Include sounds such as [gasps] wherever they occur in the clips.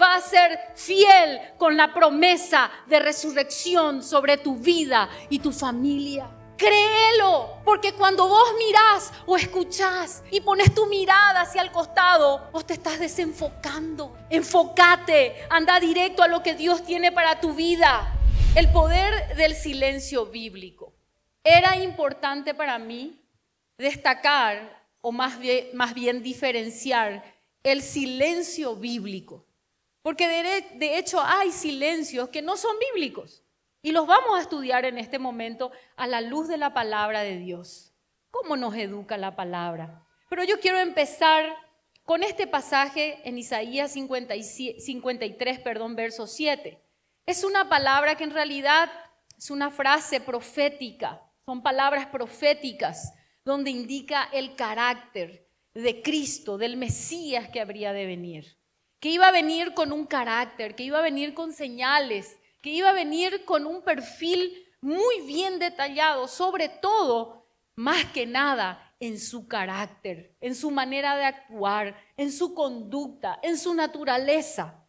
va a ser fiel con la promesa de resurrección sobre tu vida y tu familia. Créelo, porque cuando vos mirás o escuchás y pones tu mirada hacia el costado, vos te estás desenfocando. Enfócate, anda directo a lo que Dios tiene para tu vida. El poder del silencio bíblico. Era importante para mí destacar, o más bien, más bien diferenciar, el silencio bíblico porque de, hecho hay silencios que no son bíblicos y los vamos a estudiar en este momento a la luz de la palabra de Dios. ¿Cómo nos educa la palabra? Pero yo quiero empezar con este pasaje en Isaías 53, perdón, verso 7. Es una palabra que en realidad es una frase profética, son palabras proféticas donde indica el carácter de Cristo, del Mesías que habría de venir que iba a venir con un carácter, que iba a venir con señales, que iba a venir con un perfil muy bien detallado, sobre todo, más que nada, en su carácter, en su manera de actuar, en su conducta, en su naturaleza.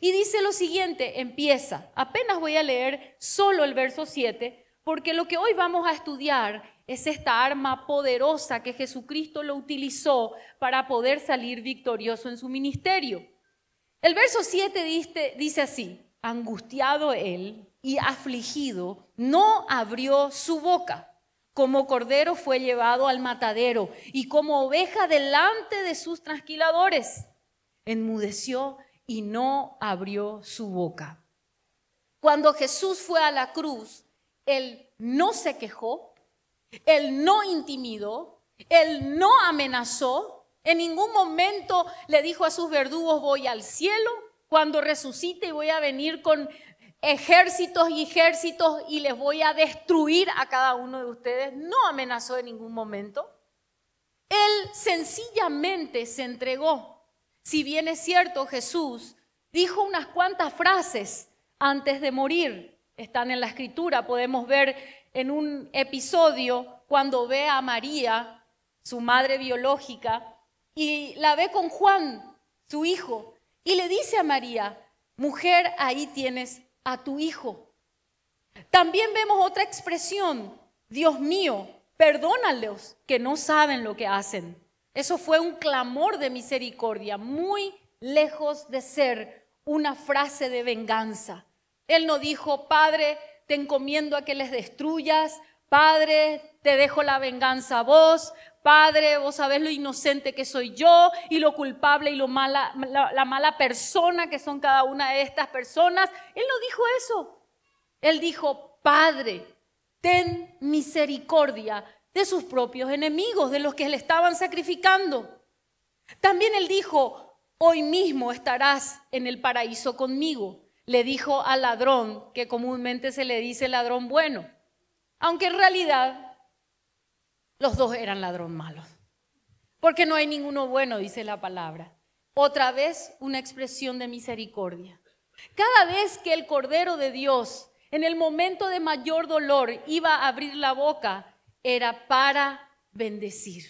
Y dice lo siguiente, empieza, apenas voy a leer solo el verso 7, porque lo que hoy vamos a estudiar es esta arma poderosa que Jesucristo lo utilizó para poder salir victorioso en su ministerio. El verso 7 dice así, angustiado él y afligido, no abrió su boca. Como cordero fue llevado al matadero y como oveja delante de sus transquiladores enmudeció y no abrió su boca. Cuando Jesús fue a la cruz, él no se quejó, él no intimidó, él no amenazó, en ningún momento le dijo a sus verdugos, voy al cielo, cuando resucite y voy a venir con ejércitos y ejércitos y les voy a destruir a cada uno de ustedes. No amenazó en ningún momento. Él sencillamente se entregó. Si bien es cierto, Jesús dijo unas cuantas frases antes de morir. Están en la escritura, podemos ver en un episodio cuando ve a María, su madre biológica, y la ve con Juan, su hijo, y le dice a María, mujer, ahí tienes a tu hijo. También vemos otra expresión, Dios mío, perdónalos que no saben lo que hacen. Eso fue un clamor de misericordia, muy lejos de ser una frase de venganza. Él no dijo, Padre, te encomiendo a que les destruyas, Padre, te dejo la venganza a vos, Padre, vos sabés lo inocente que soy yo y lo culpable y lo mala, la, la mala persona que son cada una de estas personas. Él no dijo eso. Él dijo, Padre, ten misericordia de sus propios enemigos, de los que le estaban sacrificando. También él dijo, hoy mismo estarás en el paraíso conmigo. Le dijo al ladrón, que comúnmente se le dice ladrón bueno, aunque en realidad los dos eran ladrón malos. Porque no hay ninguno bueno, dice la palabra. Otra vez una expresión de misericordia. Cada vez que el Cordero de Dios, en el momento de mayor dolor, iba a abrir la boca, era para bendecir.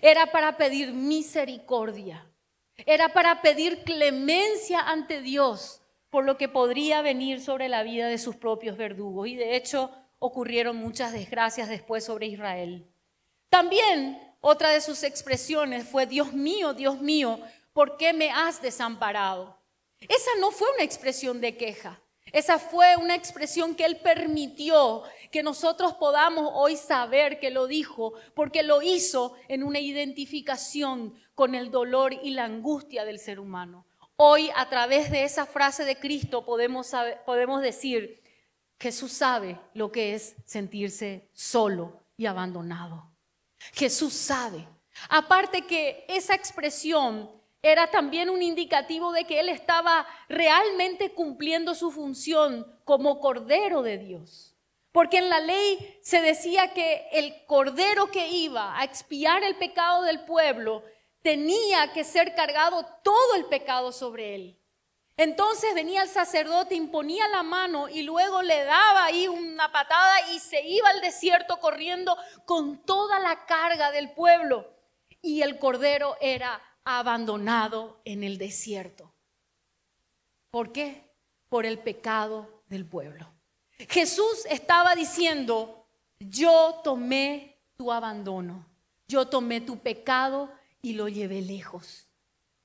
Era para pedir misericordia. Era para pedir clemencia ante Dios por lo que podría venir sobre la vida de sus propios verdugos. Y de hecho ocurrieron muchas desgracias después sobre Israel. También otra de sus expresiones fue, Dios mío, Dios mío, ¿por qué me has desamparado? Esa no fue una expresión de queja. Esa fue una expresión que Él permitió que nosotros podamos hoy saber que lo dijo, porque lo hizo en una identificación con el dolor y la angustia del ser humano. Hoy a través de esa frase de Cristo podemos, decir, Jesús sabe lo que es sentirse solo y abandonado. Jesús sabe. Aparte que esa expresión era también un indicativo de que él estaba realmente cumpliendo su función como cordero de Dios. Porque en la ley se decía que el cordero que iba a expiar el pecado del pueblo tenía que ser cargado todo el pecado sobre él. Entonces venía el sacerdote, imponía la mano y luego le daba ahí una patada y se iba al desierto corriendo con toda la carga del pueblo. Y el cordero era abandonado en el desierto. ¿Por qué? Por el pecado del pueblo. Jesús estaba diciendo, yo tomé tu abandono, yo tomé tu pecado y lo llevé lejos.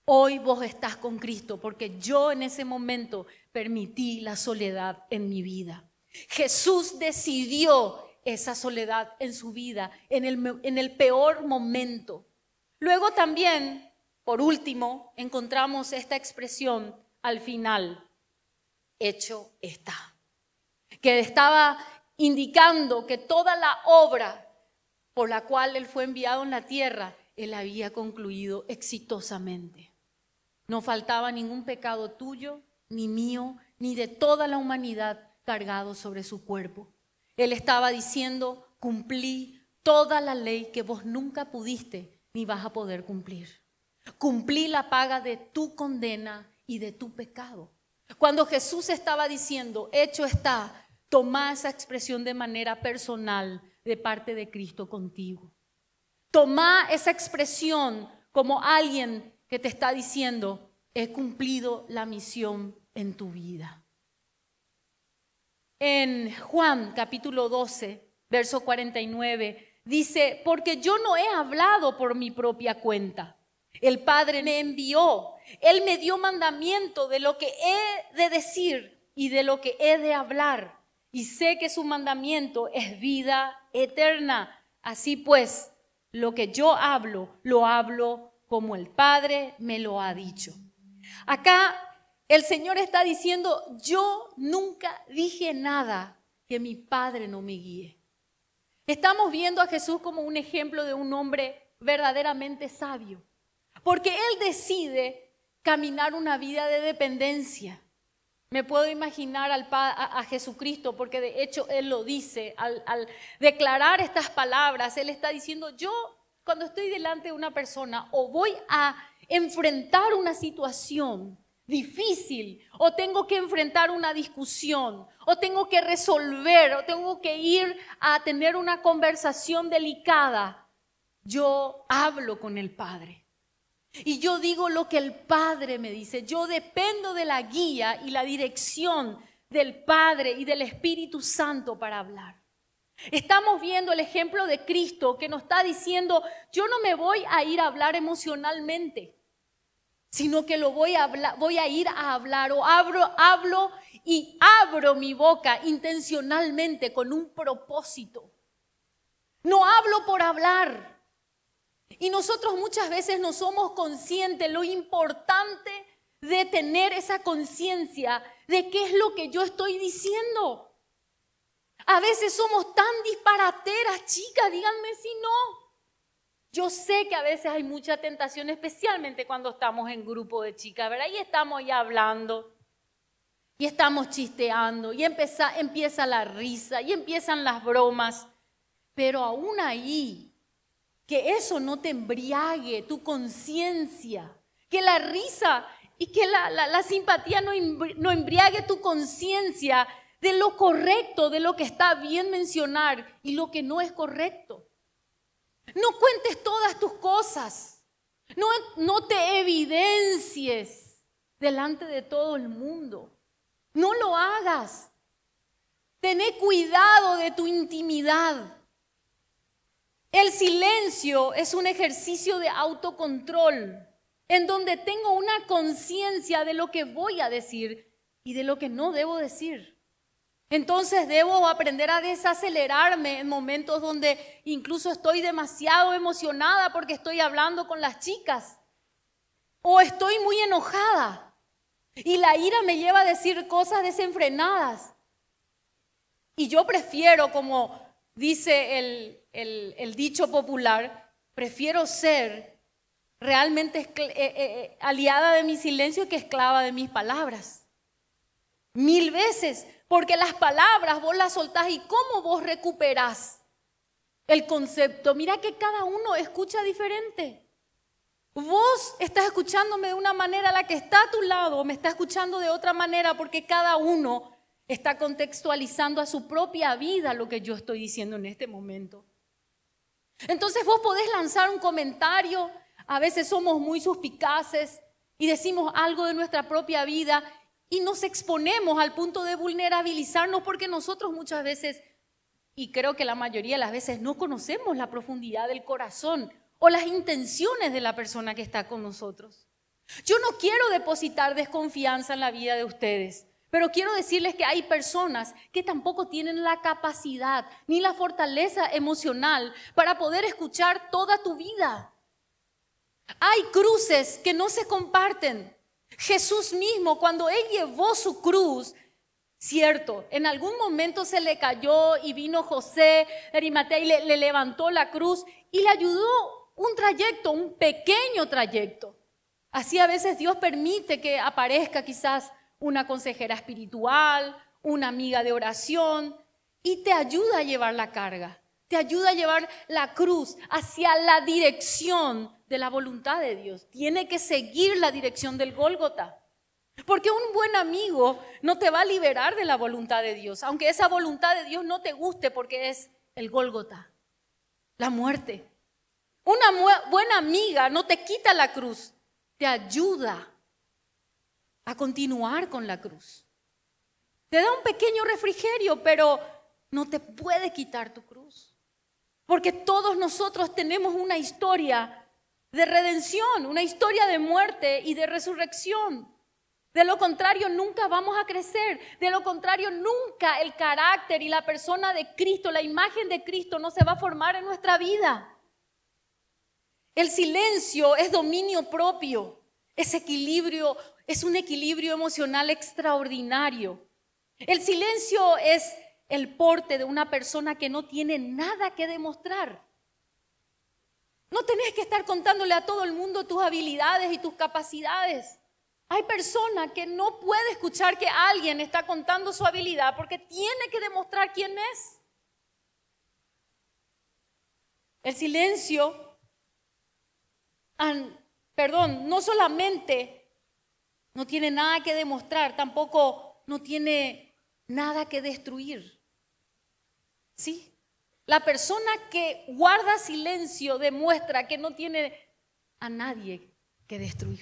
Hoy vos estás con Cristo porque yo en ese momento permití la soledad en mi vida. Jesús decidió esa soledad en su vida, en el, peor momento. Luego también, por último, encontramos esta expresión al final, hecho está, que estaba indicando que toda la obra por la cual él fue enviado en la tierra, él había concluido exitosamente. No faltaba ningún pecado tuyo, ni mío, ni de toda la humanidad cargado sobre su cuerpo. Él estaba diciendo, cumplí toda la ley que vos nunca pudiste ni vas a poder cumplir. Cumplí la paga de tu condena y de tu pecado. Cuando Jesús estaba diciendo, hecho está, toma esa expresión de manera personal de parte de Cristo contigo. Toma esa expresión como alguien que te está diciendo, he cumplido la misión en tu vida. En Juan capítulo 12, verso 49, dice, porque yo no he hablado por mi propia cuenta. El Padre me envió, Él me dio mandamiento de lo que he de decir y de lo que he de hablar. Y sé que su mandamiento es vida eterna. Así pues, lo que yo hablo, lo hablo como el Padre me lo ha dicho. Acá el Señor está diciendo, yo nunca dije nada que mi Padre no me guíe. Estamos viendo a Jesús como un ejemplo de un hombre verdaderamente sabio, porque Él decide caminar una vida de dependencia. Me puedo imaginar al, a, Jesucristo, porque de hecho Él lo dice, al, al declarar estas palabras, Él está diciendo, yo cuando estoy delante de una persona o voy a enfrentar una situación difícil o tengo que enfrentar una discusión o tengo que resolver o tengo que ir a tener una conversación delicada, yo hablo con el Padre. Y yo digo lo que el Padre me dice. Yo dependo de la guía y la dirección del Padre y del Espíritu Santo para hablar. Estamos viendo el ejemplo de Cristo que nos está diciendo, yo no me voy a ir a hablar emocionalmente, sino que lo voy a, voy a ir a hablar o abro, hablo y abro mi boca intencionalmente con un propósito. No hablo por hablar. Y nosotros muchas veces no somos conscientes lo importante de tener esa conciencia de qué es lo que yo estoy diciendo. A veces somos tan disparateras, chicas, díganme si no. Yo sé que a veces hay mucha tentación, especialmente cuando estamos en grupo de chicas, ¿verdad? ahí estamos ya hablando, y estamos chisteando, y empieza, la risa, y empiezan las bromas. Pero aún ahí, que eso no te embriague tu conciencia, que la risa y que la, simpatía no embriague tu conciencia de lo correcto, de lo que está bien mencionar y lo que no es correcto. No cuentes todas tus cosas. No, no te evidencies delante de todo el mundo. No lo hagas. Tené cuidado de tu intimidad. El silencio es un ejercicio de autocontrol en donde tengo una conciencia de lo que voy a decir y de lo que no debo decir. Entonces debo aprender a desacelerarme en momentos donde incluso estoy demasiado emocionada porque estoy hablando con las chicas. O estoy muy enojada y la ira me lleva a decir cosas desenfrenadas. Y yo prefiero, como dice el, dicho popular, prefiero ser realmente eh, eh, eh, aliada de mi silencio que esclava de mis palabras. Mil veces, porque las palabras vos las soltás y cómo vos recuperás el concepto. Mira que cada uno escucha diferente. Vos estás escuchándome de una manera, la que está a tu lado me está escuchando de otra manera porque cada uno está contextualizando a su propia vida lo que yo estoy diciendo en este momento. Entonces vos podés lanzar un comentario, a veces somos muy suspicaces y decimos algo de nuestra propia vida y nos exponemos al punto de vulnerabilizarnos porque nosotros muchas veces, y creo que la mayoría de las veces, no conocemos la profundidad del corazón o las intenciones de la persona que está con nosotros. Yo no quiero depositar desconfianza en la vida de ustedes, pero quiero decirles que hay personas que tampoco tienen la capacidad ni la fortaleza emocional para poder escuchar toda tu vida. Hay cruces que no se comparten. Jesús mismo, cuando él llevó su cruz, Cierto, en algún momento se le cayó y vino José Arimatea y le, le, levantó la cruz y le ayudó un trayecto, un pequeño trayecto. Así a veces Dios permite que aparezca quizás una consejera espiritual, una amiga de oración y te ayuda a llevar la carga, te ayuda a llevar la cruz hacia la dirección de la voluntad de Dios, tiene que seguir la dirección del Gólgota. Porque un buen amigo no te va a liberar de la voluntad de Dios, aunque esa voluntad de Dios no te guste porque es el Gólgota, la muerte. Una buena amiga no te quita la cruz, te ayuda a continuar con la cruz. Te da un pequeño refrigerio, pero no te puede quitar tu cruz. Porque todos nosotros tenemos una historia de redención, una historia de muerte y de resurrección. De lo contrario, nunca vamos a crecer. De lo contrario, nunca el carácter y la persona de Cristo, la imagen de Cristo no se va a formar en nuestra vida. El silencio es dominio propio, es equilibrio, es un equilibrio emocional extraordinario. El silencio es el porte de una persona que no tiene nada que demostrar. No tenés que estar contándole a todo el mundo tus habilidades y tus capacidades. Hay personas que no puede escuchar que alguien está contando su habilidad porque tiene que demostrar quién es. El silencio, perdón, no solamente no tiene nada que demostrar, tampoco no tiene nada que destruir. ¿Sí? La persona que guarda silencio demuestra que no tiene a nadie que destruir.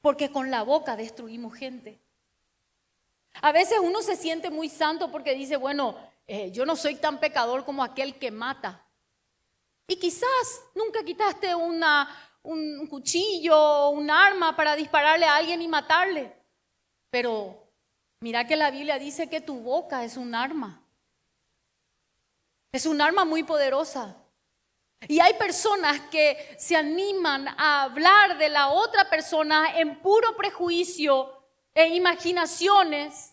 Porque con la boca destruimos gente. A veces uno se siente muy santo porque dice, bueno, eh, yo no soy tan pecador como aquel que mata. Y quizás nunca quitaste una, un, cuchillo o un arma para dispararle a alguien y matarle. Pero mira que la Biblia dice que tu boca es un arma. Es un arma muy poderosa. Y hay personas que se animan a hablar de la otra persona en puro prejuicio e imaginaciones.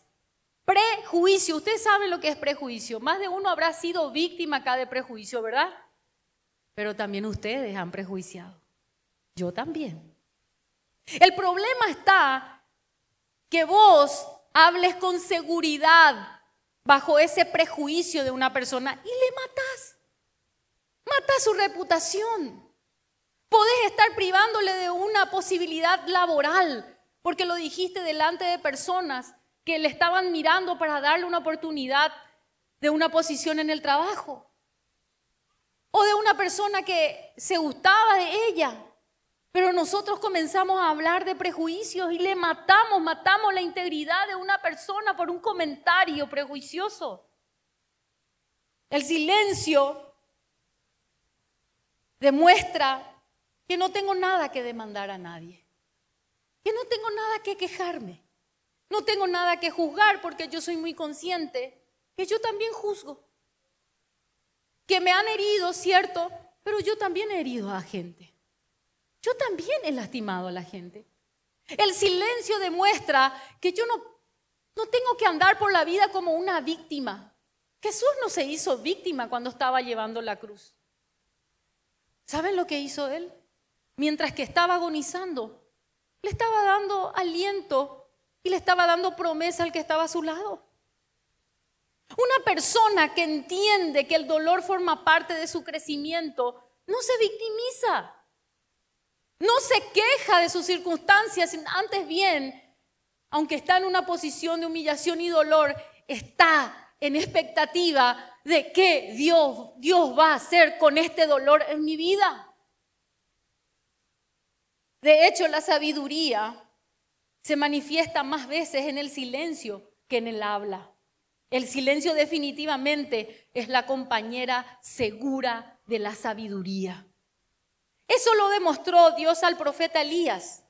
Prejuicio, usted sabe lo que es prejuicio. Más de uno habrá sido víctima acá de prejuicio, ¿verdad? Pero también ustedes han prejuiciado. Yo también. El problema está que vos hables con seguridad bajo ese prejuicio de una persona y le matas. matás su reputación. Podés estar privándole de una posibilidad laboral porque lo dijiste delante de personas que le estaban mirando para darle una oportunidad de una posición en el trabajo. O de una persona que se gustaba de ella pero nosotros comenzamos a hablar de prejuicios y le matamos, matamos la integridad de una persona por un comentario prejuicioso. El silencio demuestra que no tengo nada que demandar a nadie, que no tengo nada que quejarme, no tengo nada que juzgar porque yo soy muy consciente que yo también juzgo, que me han herido, cierto, pero yo también he herido a gente. Yo también he lastimado a la gente. El silencio demuestra que yo no, no tengo que andar por la vida como una víctima. Jesús no se hizo víctima cuando estaba llevando la cruz. ¿Saben lo que hizo él? Mientras que estaba agonizando, le estaba dando aliento y le estaba dando promesa al que estaba a su lado. Una persona que entiende que el dolor forma parte de su crecimiento no se victimiza. No se queja de sus circunstancias, antes bien, aunque está en una posición de humillación y dolor, está en expectativa de qué Dios, Dios va a hacer con este dolor en mi vida. De hecho, la sabiduría se manifiesta más veces en el silencio que en el habla. El silencio definitivamente es la compañera segura de la sabiduría. Eso lo demostró Dios al profeta Elías,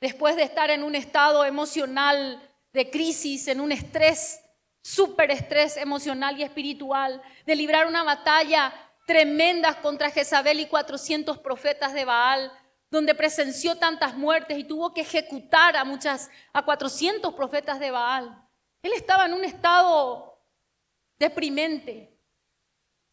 después de estar en un estado emocional de crisis, en un estrés, súper estrés emocional y espiritual, de librar una batalla tremenda contra Jezabel y 400 profetas de Baal, donde presenció tantas muertes y tuvo que ejecutar a muchas, a 400 profetas de Baal. Él estaba en un estado deprimente.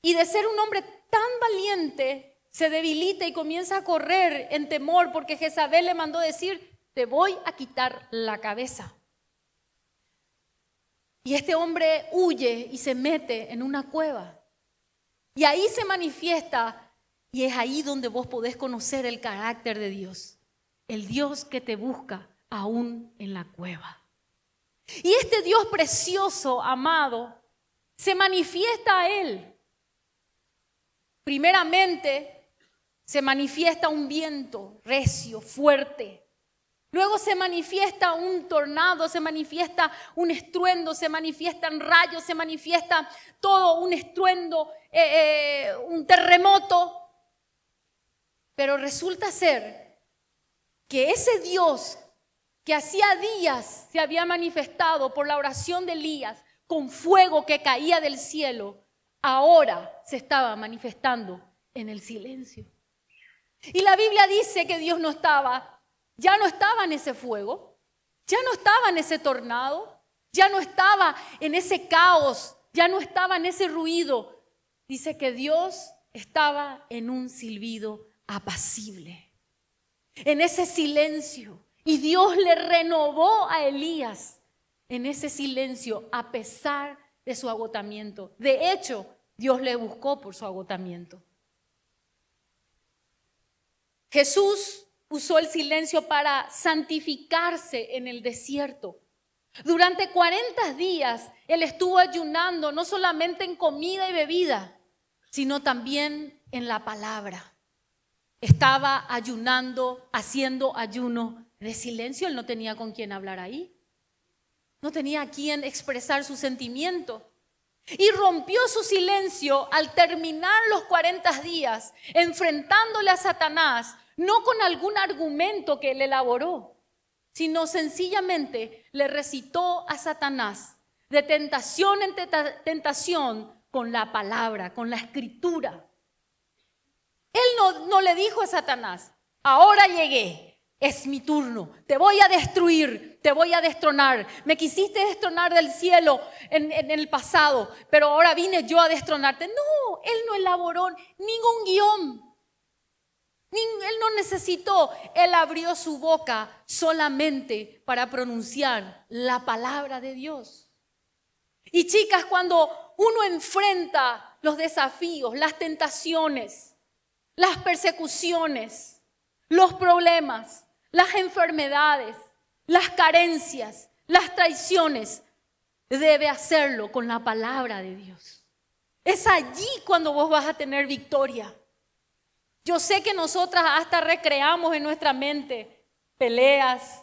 Y de ser un hombre tan valiente, se debilita y comienza a correr en temor porque Jezabel le mandó decir, te voy a quitar la cabeza. Y este hombre huye y se mete en una cueva. Y ahí se manifiesta y es ahí donde vos podés conocer el carácter de Dios. El Dios que te busca aún en la cueva. Y este Dios precioso, amado, se manifiesta a él. Primeramente se manifiesta un viento recio, fuerte. Luego se manifiesta un tornado, se manifiesta un estruendo, se manifiestan rayos, se manifiesta todo un estruendo, eh, eh, un terremoto. Pero resulta ser que ese Dios que hacía días se había manifestado por la oración de Elías con fuego que caía del cielo, ahora se estaba manifestando en el silencio. Y la Biblia dice que Dios no estaba, ya no estaba en ese fuego, ya no estaba en ese tornado, ya no estaba en ese caos, ya no estaba en ese ruido. Dice que Dios estaba en un silbido apacible, en ese silencio. Y Dios le renovó a Elías en ese silencio a pesar de su agotamiento. De hecho, Dios le buscó por su agotamiento. Jesús usó el silencio para santificarse en el desierto. Durante 40 días Él estuvo ayunando no solamente en comida y bebida, sino también en la palabra. Estaba ayunando, haciendo ayuno de silencio. Él no tenía con quién hablar ahí. No tenía a quién expresar su sentimiento. Y rompió su silencio al terminar los 40 días, enfrentándole a Satanás no con algún argumento que él elaboró, sino sencillamente le recitó a Satanás de tentación en tentación con la palabra, con la escritura. Él no, le dijo a Satanás, ahora llegué, es mi turno, te voy a destruir, te voy a destronar. Me quisiste destronar del cielo en, en, el pasado, pero ahora vine yo a destronarte. No, él no elaboró ningún guión. Él no necesitó, él abrió su boca solamente para pronunciar la palabra de Dios. Y chicas, cuando uno enfrenta los desafíos, las tentaciones, las persecuciones, los problemas, las enfermedades, las carencias, las traiciones, debe hacerlo con la palabra de Dios. Es allí cuando vos vas a tener victoria. Yo sé que nosotras hasta recreamos en nuestra mente peleas.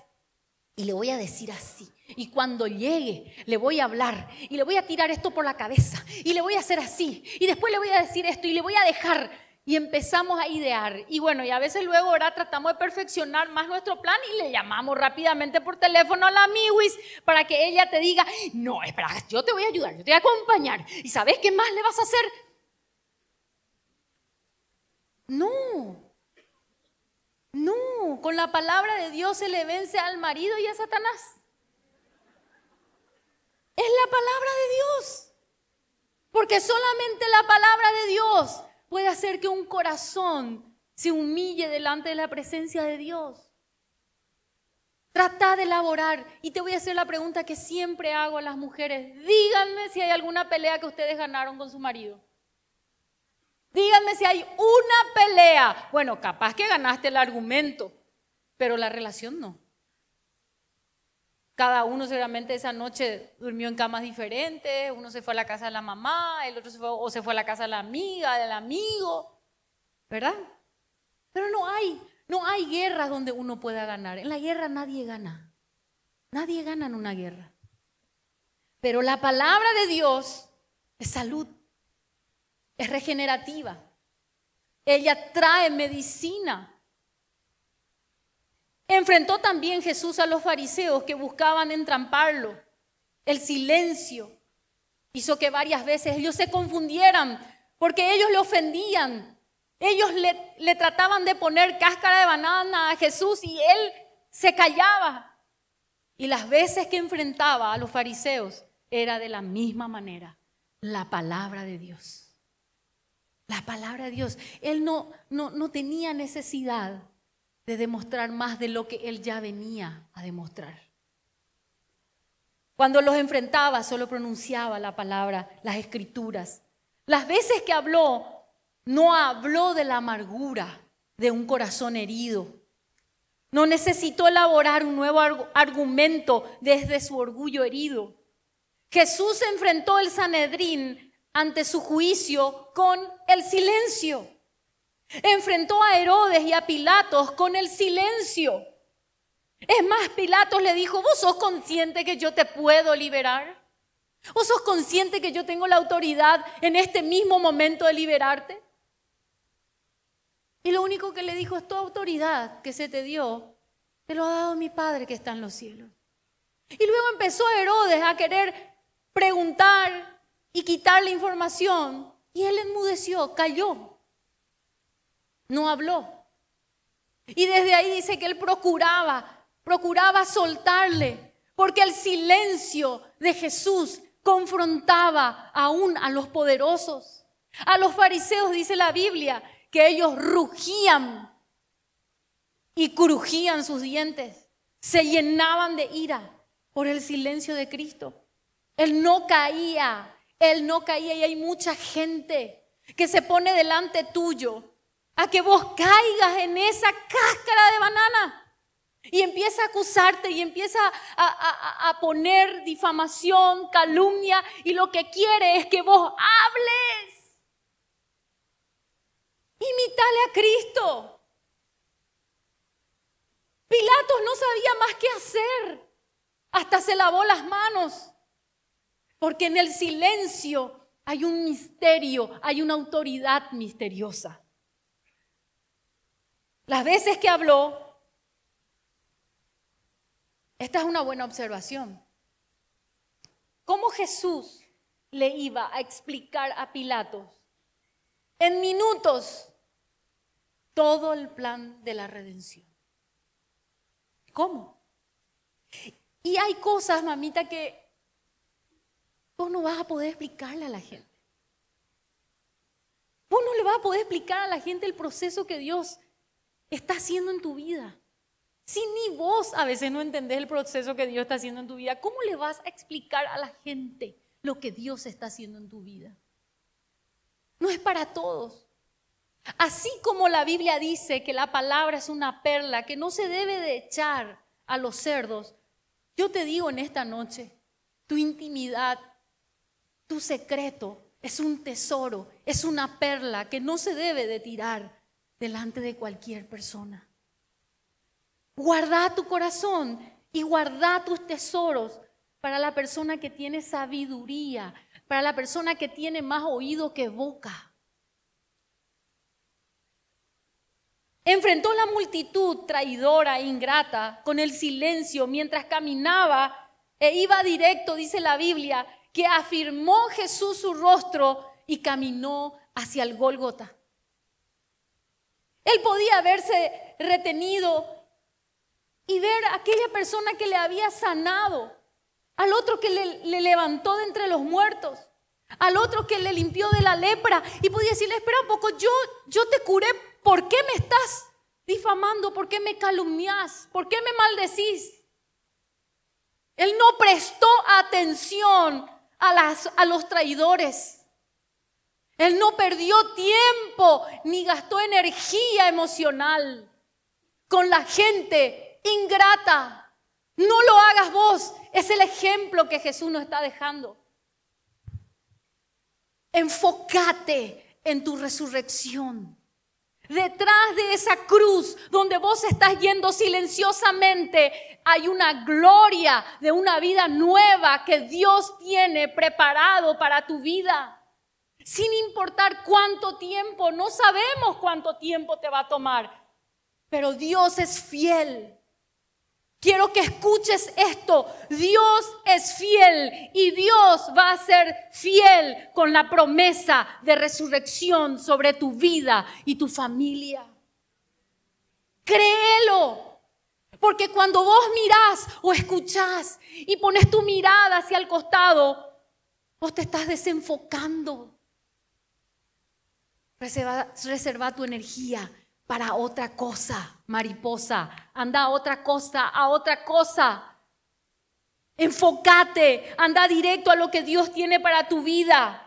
Y le voy a decir así. Y cuando llegue, le voy a hablar. Y le voy a tirar esto por la cabeza. Y le voy a hacer así. Y después le voy a decir esto. Y le voy a dejar. Y empezamos a idear. Y bueno, y a veces luego ahora tratamos de perfeccionar más nuestro plan y le llamamos rápidamente por teléfono a la Miwis para que ella te diga, no, espera, yo te voy a ayudar, yo te voy a acompañar. ¿Y sabes qué más le vas a hacer? No. No, con la palabra de Dios se le vence al marido y a Satanás. Es la palabra de Dios. Porque solamente la palabra de Dios puede hacer que un corazón se humille delante de la presencia de Dios. Trata de elaborar. Y te voy a hacer la pregunta que siempre hago a las mujeres. Díganme si hay alguna pelea que ustedes ganaron con su marido. Díganme si hay una pelea. Bueno, capaz que ganaste el argumento, pero la relación no. Cada uno seguramente esa noche durmió en camas diferentes, uno se fue a la casa de la mamá, el otro se fue, o se fue a la casa de la amiga, del amigo, ¿verdad? Pero no hay, no hay guerra donde uno pueda ganar. En la guerra nadie gana. Nadie gana en una guerra. Pero la palabra de Dios es salud es regenerativa. Ella trae medicina. Enfrentó también Jesús a los fariseos que buscaban entramparlo. El silencio hizo que varias veces ellos se confundieran porque ellos le ofendían. Ellos le, trataban de poner cáscara de banana a Jesús y él se callaba. Y las veces que enfrentaba a los fariseos era de la misma manera, la palabra de Dios la palabra de Dios. Él no, no, tenía necesidad de demostrar más de lo que él ya venía a demostrar. Cuando los enfrentaba, solo pronunciaba la palabra, las escrituras. Las veces que habló, no habló de la amargura de un corazón herido. No necesitó elaborar un nuevo argumento desde su orgullo herido. Jesús enfrentó el Sanedrín ante su juicio con el silencio. Enfrentó a Herodes y a Pilatos con el silencio. Es más, Pilatos le dijo, ¿vos sos consciente que yo te puedo liberar? ¿Vos sos consciente que yo tengo la autoridad en este mismo momento de liberarte? Y lo único que le dijo es, toda autoridad que se te dio, te lo ha dado mi Padre que está en los cielos. Y luego empezó Herodes a querer preguntar, y quitarle información. Y él enmudeció, cayó, no habló. Y desde ahí dice que él procuraba, procuraba soltarle, porque el silencio de Jesús confrontaba aún a los poderosos. A los fariseos dice la Biblia que ellos rugían y crujían sus dientes, se llenaban de ira por el silencio de Cristo. Él no caía él no caía y hay mucha gente que se pone delante tuyo a que vos caigas en esa cáscara de banana. Y empieza a acusarte y empieza a, poner difamación, calumnia, y lo que quiere es que vos hables. Imitale a Cristo. Pilatos no sabía más qué hacer. Hasta se lavó las manos. Porque en el silencio hay un misterio, hay una autoridad misteriosa. Las veces que habló, esta es una buena observación. ¿Cómo Jesús le iba a explicar a Pilatos en minutos todo el plan de la redención? ¿Cómo? Y hay cosas, mamita, que Vos no vas a poder explicarle a la gente. Vos no le vas a poder explicar a la gente el proceso que Dios está haciendo en tu vida. Si ni vos a veces no entendés el proceso que Dios está haciendo en tu vida, ¿cómo le vas a explicar a la gente lo que Dios está haciendo en tu vida? No es para todos. Así como la Biblia dice que la palabra es una perla que no se debe de echar a los cerdos, yo te digo en esta noche, tu intimidad, tu secreto es un tesoro, es una perla que no se debe de tirar delante de cualquier persona. Guarda tu corazón y guarda tus tesoros para la persona que tiene sabiduría, para la persona que tiene más oído que boca. Enfrentó la multitud traidora e ingrata con el silencio mientras caminaba e iba directo, dice la Biblia, que afirmó Jesús su rostro y caminó hacia el Gólgota. Él podía haberse retenido y ver a aquella persona que le había sanado, al otro que le, levantó de entre los muertos, al otro que le limpió de la lepra y podía decirle, espera un poco, yo, yo te curé, ¿por qué me estás difamando? ¿Por qué me calumnias? ¿Por qué me maldecís? Él no prestó atención a, los traidores. Él no perdió tiempo ni gastó energía emocional con la gente ingrata. No lo hagas vos. Es el ejemplo que Jesús nos está dejando. Enfócate en tu resurrección. Detrás de esa cruz donde vos estás yendo silenciosamente, hay una gloria de una vida nueva que Dios tiene preparado para tu vida. Sin importar cuánto tiempo, no sabemos cuánto tiempo te va a tomar, pero Dios es fiel. Quiero que escuches esto. Dios es fiel y Dios va a ser fiel con la promesa de resurrección sobre tu vida y tu familia. Créelo. Porque cuando vos mirás o escuchás y pones tu mirada hacia el costado, vos te estás desenfocando. Reserva, reserva tu energía para otra cosa, mariposa. Anda a otra cosa, a otra cosa. Enfócate, anda directo a lo que Dios tiene para tu vida.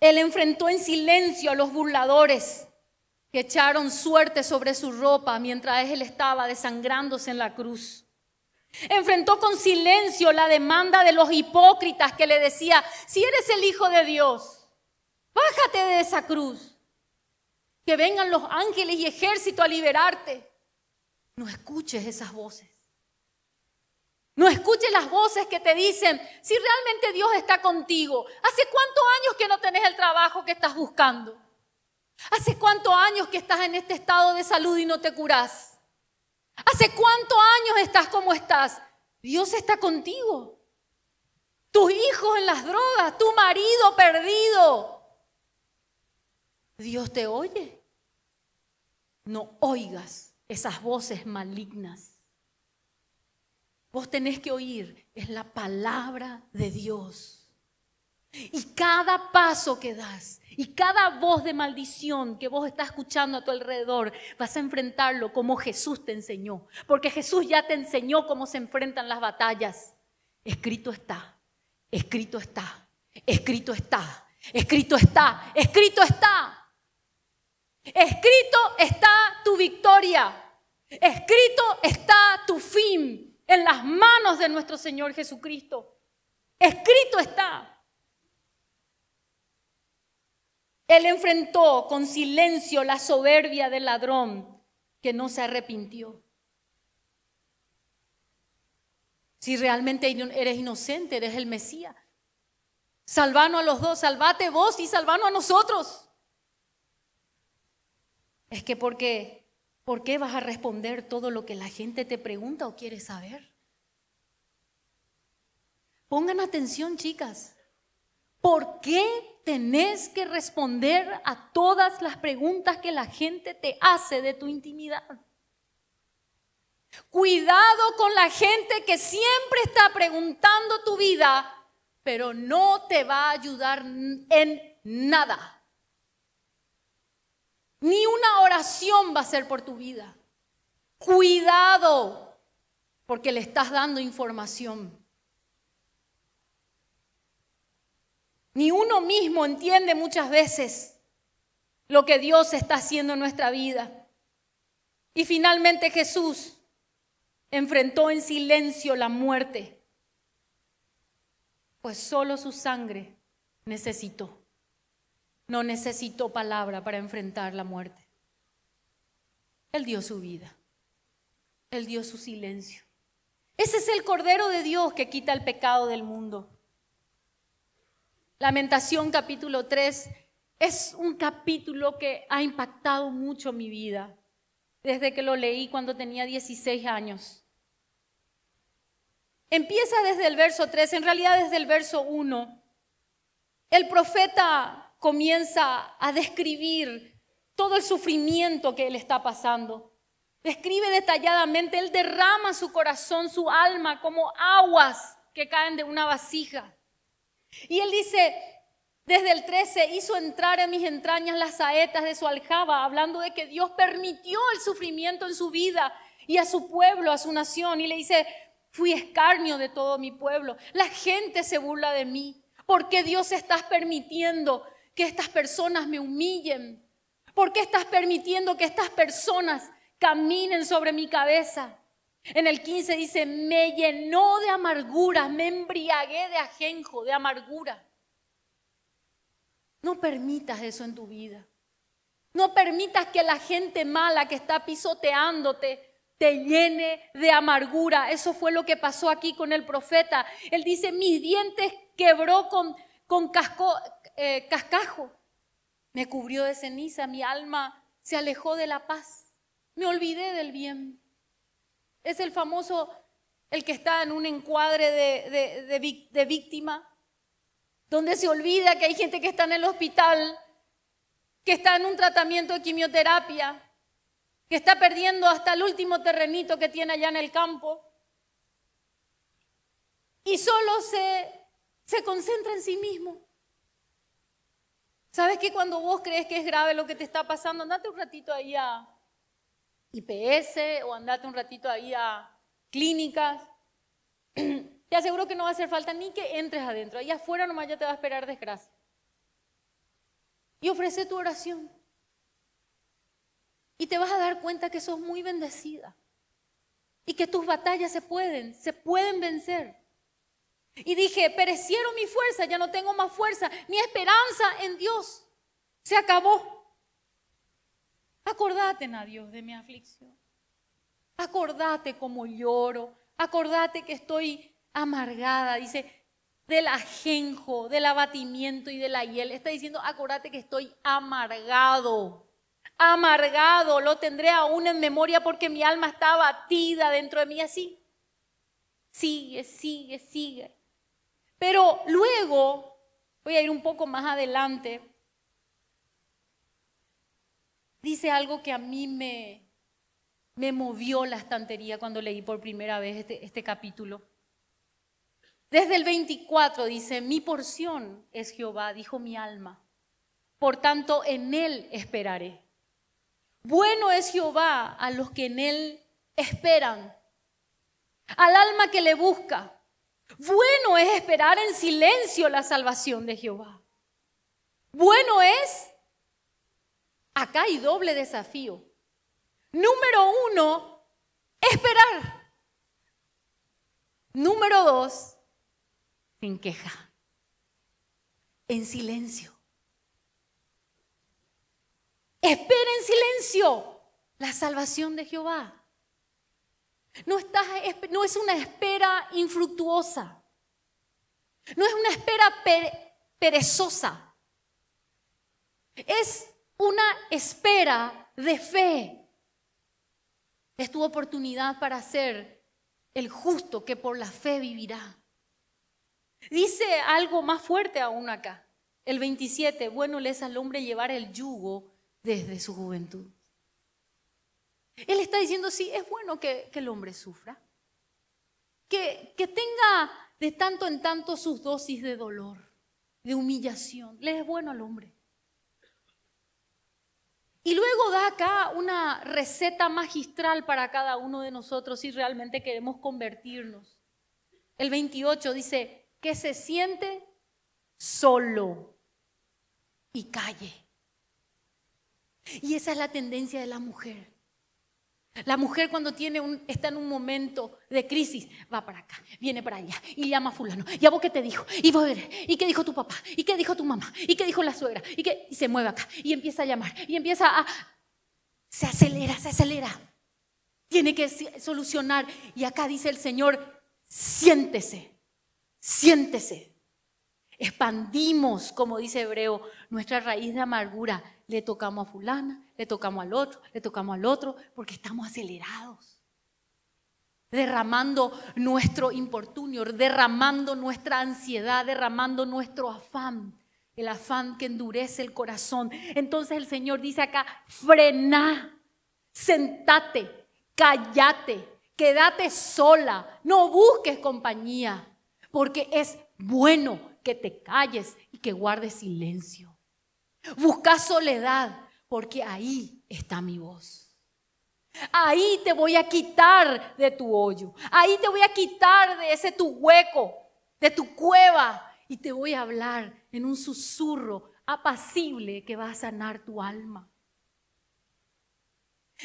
Él enfrentó en silencio a los burladores que echaron suerte sobre su ropa mientras él estaba desangrándose en la cruz. Enfrentó con silencio la demanda de los hipócritas que le decía, si eres el Hijo de Dios, de esa cruz. Que vengan los ángeles y ejército a liberarte. No escuches esas voces. No escuches las voces que te dicen, si realmente Dios está contigo, ¿hace cuántos años que no tenés el trabajo que estás buscando? ¿Hace cuántos años que estás en este estado de salud y no te curás? ¿Hace cuántos años estás como estás? Dios está contigo. Tus hijos en las drogas, tu marido perdido, Dios te oye. No oigas esas voces malignas. Vos tenés que oír, es la palabra de Dios. Y cada paso que das y cada voz de maldición que vos estás escuchando a tu alrededor, vas a enfrentarlo como Jesús te enseñó. Porque Jesús ya te enseñó cómo se enfrentan las batallas. Escrito está, escrito está, escrito está, escrito está, escrito está. Escrito está. Escrito está tu victoria. Escrito está tu fin en las manos de nuestro Señor Jesucristo. Escrito está. Él enfrentó con silencio la soberbia del ladrón que no se arrepintió. Si realmente eres inocente, eres el Mesías. Salvano a los dos, salvate vos y salvano a nosotros. Es que porque, ¿por qué vas a responder todo lo que la gente te pregunta o quiere saber? Pongan atención, chicas. ¿Por qué tenés que responder a todas las preguntas que la gente te hace de tu intimidad? Cuidado con la gente que siempre está preguntando tu vida, pero no te va a ayudar en nada. Ni una oración va a ser por tu vida. Cuidado, porque le estás dando información. Ni uno mismo entiende muchas veces lo que Dios está haciendo en nuestra vida. Y finalmente Jesús enfrentó en silencio la muerte, pues solo su sangre necesitó no necesitó palabra para enfrentar la muerte. Él dio su vida. Él dio su silencio. Ese es el Cordero de Dios que quita el pecado del mundo. Lamentación capítulo 3 es un capítulo que ha impactado mucho mi vida desde que lo leí cuando tenía 16 años. Empieza desde el verso 3, en realidad desde el verso 1. El profeta comienza a describir todo el sufrimiento que él está pasando. Describe detalladamente, él derrama su corazón, su alma, como aguas que caen de una vasija. Y él dice, desde el 13 hizo entrar en mis entrañas las saetas de su aljaba, hablando de que Dios permitió el sufrimiento en su vida y a su pueblo, a su nación. Y le dice, fui escarnio de todo mi pueblo. La gente se burla de mí. ¿Por qué Dios estás permitiendo que estas personas me humillen? ¿Por qué estás permitiendo que estas personas caminen sobre mi cabeza? En el 15 dice, me llenó de amargura, me embriagué de ajenjo, de amargura. No permitas eso en tu vida. No permitas que la gente mala que está pisoteándote te llene de amargura. Eso fue lo que pasó aquí con el profeta. Él dice, mis dientes quebró con con casco, eh, cascajo. Me cubrió de ceniza, mi alma se alejó de la paz, me olvidé del bien. Es el famoso, el que está en un encuadre de, de víctima, donde se olvida que hay gente que está en el hospital, que está en un tratamiento de quimioterapia, que está perdiendo hasta el último terrenito que tiene allá en el campo. Y solo se se concentra en sí mismo. ¿Sabes que cuando vos crees que es grave lo que te está pasando, andate un ratito ahí a IPS o andate un ratito ahí a clínicas? [clears throat] Te aseguro que no va a hacer falta ni que entres adentro. Ahí afuera nomás ya te va a esperar desgracia. Y ofrece tu oración. Y te vas a dar cuenta que sos muy bendecida. Y que tus batallas se pueden, se pueden vencer. Y dije, perecieron mi fuerza, ya no tengo más fuerza, Mi esperanza en Dios. Se acabó. Acordate, a Dios, de mi aflicción. Acordate como lloro. Acordate que estoy amargada. Dice, del ajenjo, del abatimiento y de la hiel. Está diciendo, acordate que estoy amargado. Amargado, lo tendré aún en memoria porque mi alma está abatida dentro de mí así. Sigue, sigue, sigue. Pero luego, voy a ir un poco más adelante, dice algo que a mí me, me movió la estantería cuando leí por primera vez este, este capítulo. Desde el 24 dice, mi porción es Jehová, dijo mi alma, por tanto en él esperaré. Bueno es Jehová a los que en él esperan, al alma que le busca. Bueno es esperar en silencio la salvación de Jehová. Bueno es, acá hay doble desafío. Número uno, esperar. Número dos, sin queja, en silencio. Espera en silencio la salvación de Jehová. No, es una espera infructuosa. No es una espera perezosa. Es una espera de fe. Es tu oportunidad para ser el justo que por la fe vivirá. Dice algo más fuerte aún acá. El 27, bueno le es al hombre llevar el yugo desde su juventud. Él está diciendo, sí, es bueno que, el hombre sufra, que, que tenga de tanto en tanto sus dosis de dolor, de humillación. Le es bueno al hombre. Y luego da acá una receta magistral para cada uno de nosotros si realmente queremos convertirnos. El 28 dice, que se siente solo y calle. Y esa es la tendencia de la mujer. La mujer cuando tiene un, está en un momento de crisis, va para acá, viene para allá y llama a fulano. ¿Y a vos qué te dijo? ¿Y vos ¿Y qué dijo tu papá? ¿Y qué dijo tu mamá? ¿Y qué dijo la suegra? ¿Y, se mueve acá y empieza a llamar y empieza a... Se acelera, se acelera. Tiene que solucionar. Y acá dice el Señor, siéntese, siéntese. Expandimos, como dice Hebreo, nuestra raíz de amargura. Le tocamos a fulana, le tocamos al otro, le tocamos al otro, porque estamos acelerados. Derramando nuestro importunio, derramando nuestra ansiedad, derramando nuestro afán, el afán que endurece el corazón. Entonces el Señor dice acá, frena, sentate, cállate, quédate sola, no busques compañía, porque es bueno que te calles y que guardes silencio. Busca soledad, porque ahí está mi voz. Ahí te voy a quitar de tu hoyo. Ahí te voy a quitar de ese tu hueco, de tu cueva. Y te voy a hablar en un susurro apacible que va a sanar tu alma.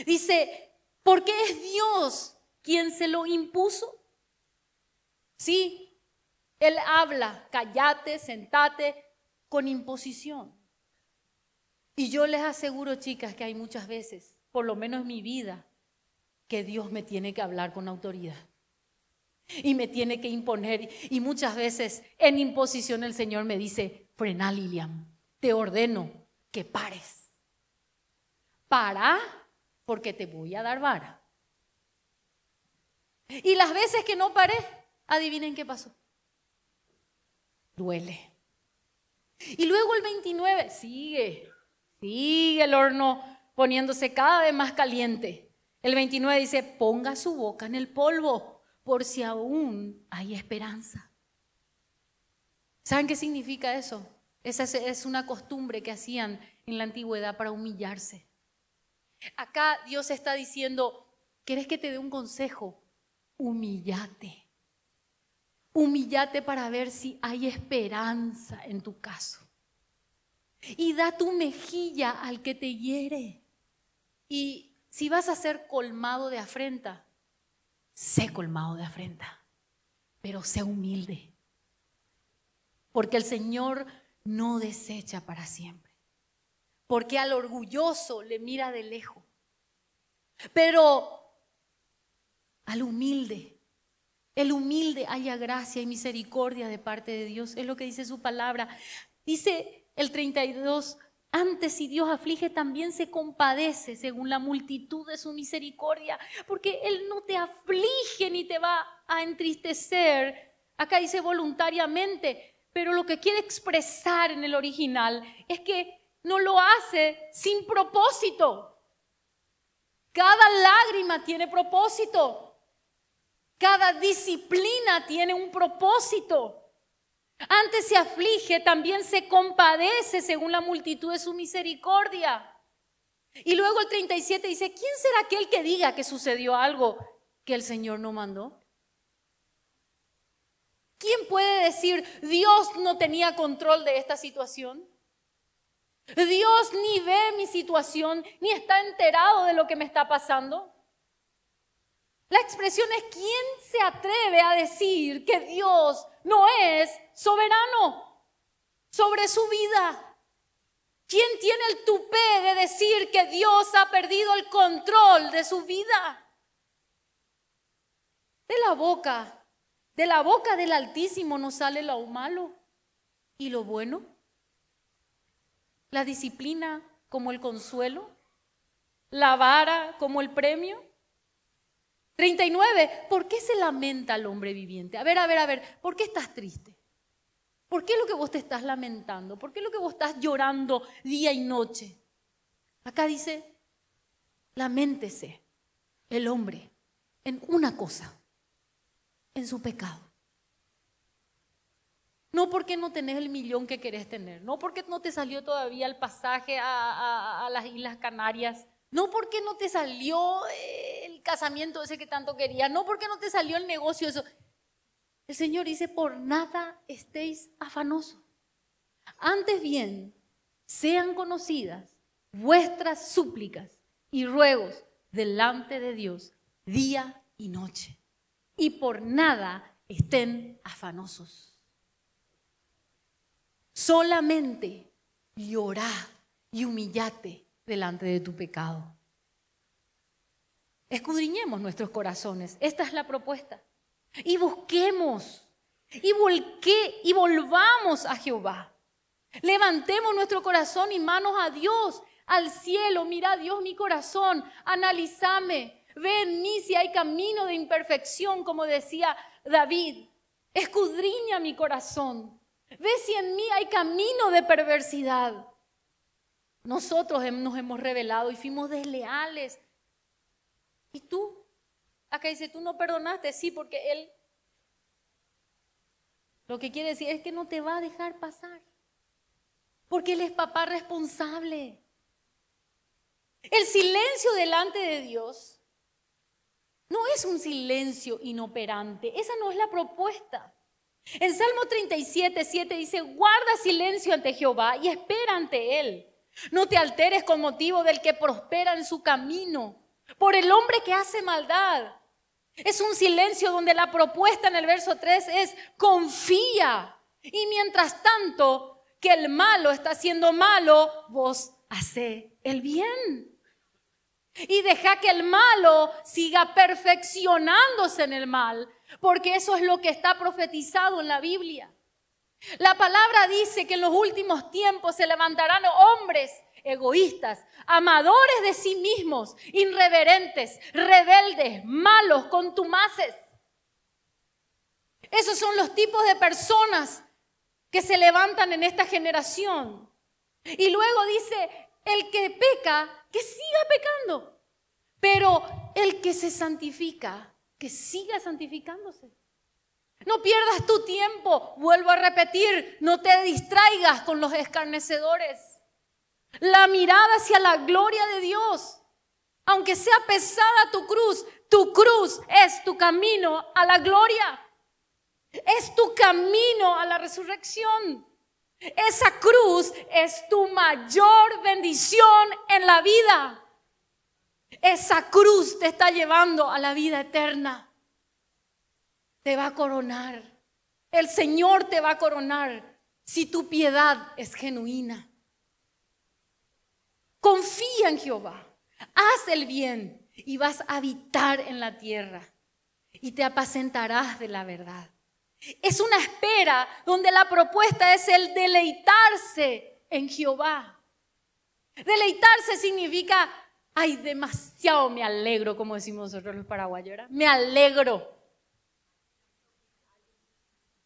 Dice, ¿por qué es Dios quien se lo impuso. Sí, Él habla, callate, sentate, con imposición. Y yo les aseguro, chicas, que hay muchas veces, por lo menos en mi vida, que Dios me tiene que hablar con autoridad. Y me tiene que imponer. Y muchas veces en imposición el Señor me dice, frena Lilian, te ordeno que pares. Para porque te voy a dar vara. Y las veces que no paré, adivinen qué pasó. Duele. Y luego el 29 sigue. Sigue el horno poniéndose cada vez más caliente. El 29 dice, ponga su boca en el polvo por si aún hay esperanza. ¿Saben qué significa eso? Esa es una costumbre que hacían en la antigüedad para humillarse. Acá Dios está diciendo, ¿quieres que te dé un consejo? Humillate. Humillate para ver si hay esperanza en tu caso y da tu mejilla al que te hiere. Y si vas a ser colmado de afrenta, sé colmado de afrenta, pero sé humilde, porque el Señor no desecha para siempre, porque al orgulloso le mira de lejos, pero al humilde el humilde haya gracia y misericordia de parte de Dios. Es lo que dice su palabra. Dice, el 32, antes si Dios aflige, también se compadece según la multitud de su misericordia, porque Él no te aflige ni te va a entristecer. Acá dice voluntariamente, pero lo que quiere expresar en el original es que no lo hace sin propósito. Cada lágrima tiene propósito. Cada disciplina tiene un propósito. Antes se aflige, también se compadece según la multitud de su misericordia. Y luego el 37 dice, ¿quién será aquel que diga que sucedió algo que el Señor no mandó? ¿Quién puede decir, Dios no tenía control de esta situación? Dios ni ve mi situación, ni está enterado de lo que me está pasando. La expresión es, ¿quién se atreve a decir que Dios no es soberano sobre su vida. ¿Quién tiene el tupé de decir que Dios ha perdido el control de su vida? De la boca, de la boca del Altísimo no sale lo malo y lo bueno, la disciplina como el consuelo, la vara como el premio. 39. ¿Por qué se lamenta el hombre viviente? A ver, a ver, a ver, ¿por qué estás triste? ¿Por qué es lo que vos te estás lamentando? ¿Por qué es lo que vos estás llorando día y noche? Acá dice, lamentese el hombre en una cosa, en su pecado. No porque no tenés el millón que querés tener, no porque no te salió todavía el pasaje a, las Islas Canarias, no porque no te salió eh, el casamiento ese que tanto querías, no porque no te salió el negocio eso. El Señor dice, por nada estéis afanosos. Antes bien, sean conocidas vuestras súplicas y ruegos delante de Dios día y noche. Y por nada estén afanosos. Solamente llorá y humillate delante de tu pecado. Escudriñemos nuestros corazones. Esta es la propuesta. Y busquemos. Y, y volvamos a Jehová. Levantemos nuestro corazón y manos a Dios, al cielo. Mira, Dios, mi corazón, analízame. Ve en mí si hay camino de imperfección, como decía David. Escudriña mi corazón. Ve si en mí hay camino de perversidad. Nosotros nos hemos revelado y fuimos desleales. ¿Y tú? Acá dice, tú no perdonaste, sí, porque Él lo que quiere decir es que no te va a dejar pasar, porque Él es papá responsable. El silencio delante de Dios no es un silencio inoperante, esa no es la propuesta. En Salmo 37, 7 dice, guarda silencio ante Jehová y espera ante Él. No te alteres con motivo del que prospera en su camino, por el hombre que hace maldad. Es un silencio donde la propuesta en el verso 3 es confía. Y mientras tanto que el malo está haciendo malo, vos hace el bien. Y deja que el malo siga perfeccionándose en el mal, porque eso es lo que está profetizado en la Biblia. La palabra dice que en los últimos tiempos se levantarán hombres egoístas, amadores de sí mismos, irreverentes, rebeldes, contumaces. Esos son los tipos de personas que se levantan en esta generación. Y luego dice, el que peca, que siga pecando. Pero el que se santifica, que siga santificándose. No pierdas tu tiempo, vuelvo a repetir, no te distraigas con los escarnecedores. La mirada hacia la gloria de Dios, aunque sea pesada tu cruz, tu cruz es tu camino a la gloria. Es tu camino a la resurrección. Esa cruz es tu mayor bendición en la vida. Esa cruz te está llevando a la vida eterna. Te va a coronar. El Señor te va a coronar si tu piedad es genuina. Confía en Jehová. Haz el bien y vas a habitar en la tierra y te apacentarás de la verdad. Es una espera donde la propuesta es el deleitarse en Jehová. Deleitarse significa, ay, demasiado me alegro, como decimos nosotros los paraguayos, me alegro.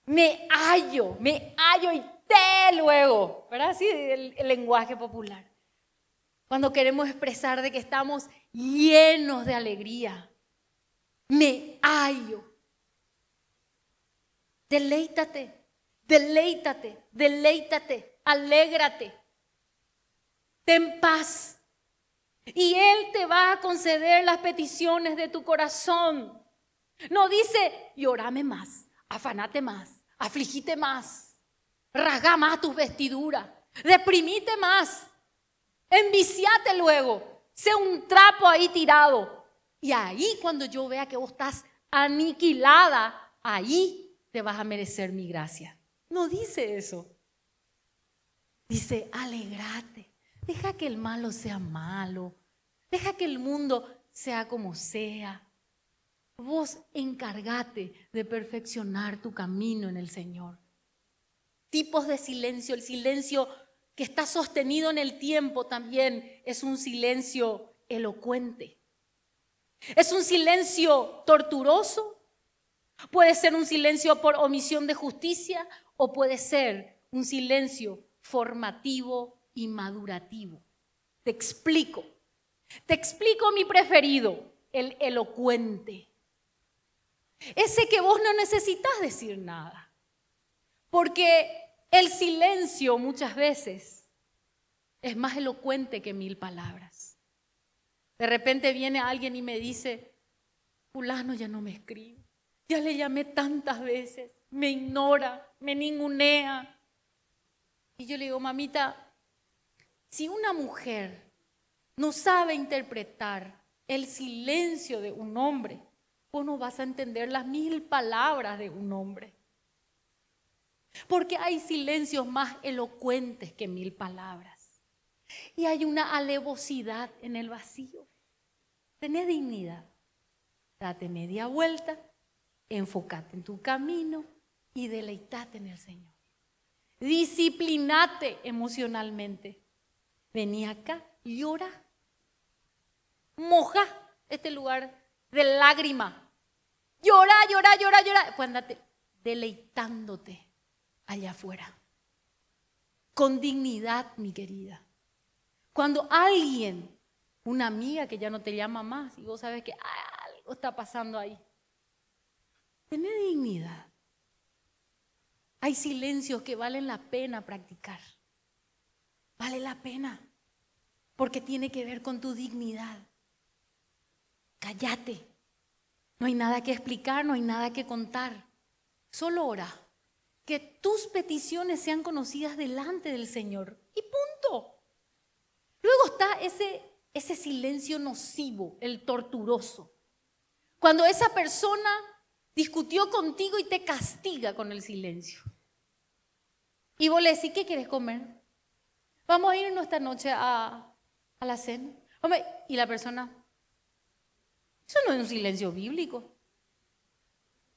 Me hallo, me hallo y te luego, ¿verdad? Sí, el, el lenguaje popular. Cuando queremos expresar de que estamos llenos de alegría. Me hallo. Deleítate, deleítate, deleítate, alégrate. Ten paz. Y Él te va a conceder las peticiones de tu corazón. No dice, llorame más, afanate más, afligite más, rasga más tus vestiduras, deprimite más, enviciate luego, sea un trapo ahí tirado. Y ahí cuando yo vea que vos estás aniquilada, ahí te vas a merecer mi gracia. No dice eso. Dice, alegrate, deja que el malo sea malo, deja que el mundo sea como sea. Vos encargate de perfeccionar tu camino en el Señor. Tipos de silencio, el silencio que está sostenido en el tiempo también es un silencio elocuente. Es un silencio torturoso, puede ser un silencio por omisión de justicia o puede ser un silencio formativo y madurativo. Te explico. Te explico mi preferido, el elocuente. Ese que vos no necesitas decir nada. Porque el silencio muchas veces es más elocuente que mil palabras. De repente viene alguien y me dice, fulano ya no me escribe, ya le llamé tantas veces, me ignora, me ningunea. Y yo le digo, mamita, si una mujer no sabe interpretar el silencio de un hombre, vos no vas a entender las mil palabras de un hombre. Porque hay silencios más elocuentes que mil palabras. Y hay una alevosidad en el vacío. Tené dignidad. Date media vuelta, enfócate en tu camino y deleitate en el Señor. Disciplinate emocionalmente. Vení acá llora Moja este lugar de lágrima. Llora, llora, llora, llora. Pues andate deleitándote allá afuera. Con dignidad, mi querida. Cuando alguien, una amiga que ya no te llama más y vos sabes que algo está pasando ahí, tené dignidad. Hay silencios que valen la pena practicar. Vale la pena. Porque tiene que ver con tu dignidad. Cállate. No hay nada que explicar, no hay nada que contar. Solo ora que tus peticiones sean conocidas delante del Señor. Y punto. Luego está ese, ese silencio nocivo, el torturoso. Cuando esa persona discutió contigo y te castiga con el silencio. Y vos le decís, ¿qué quieres comer? Vamos a irnos esta noche a, a la cena. Hombre, y la persona, eso no es un silencio bíblico.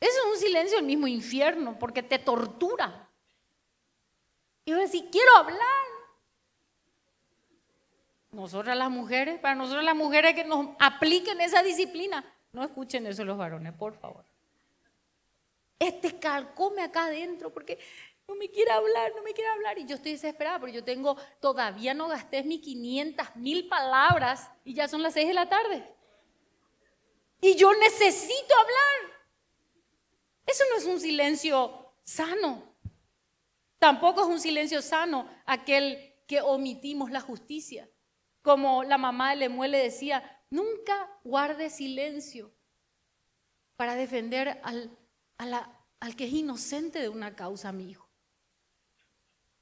Eso es un silencio el mismo infierno, porque te tortura. Y yo decía, quiero hablar. Nosotras las mujeres, para nosotras las mujeres que nos apliquen esa disciplina. No escuchen eso los varones, por favor. Este calcome acá adentro, porque no me quiere hablar, no me quiere hablar. Y yo estoy desesperada, porque yo tengo, todavía no gasté mis 500 mil palabras y ya son las 6 de la tarde. Y yo necesito hablar. Eso no es un silencio sano. Tampoco es un silencio sano aquel que omitimos la justicia. Como la mamá de Lemuel le decía, nunca guarde silencio para defender al, al que es inocente de una causa, mi hijo.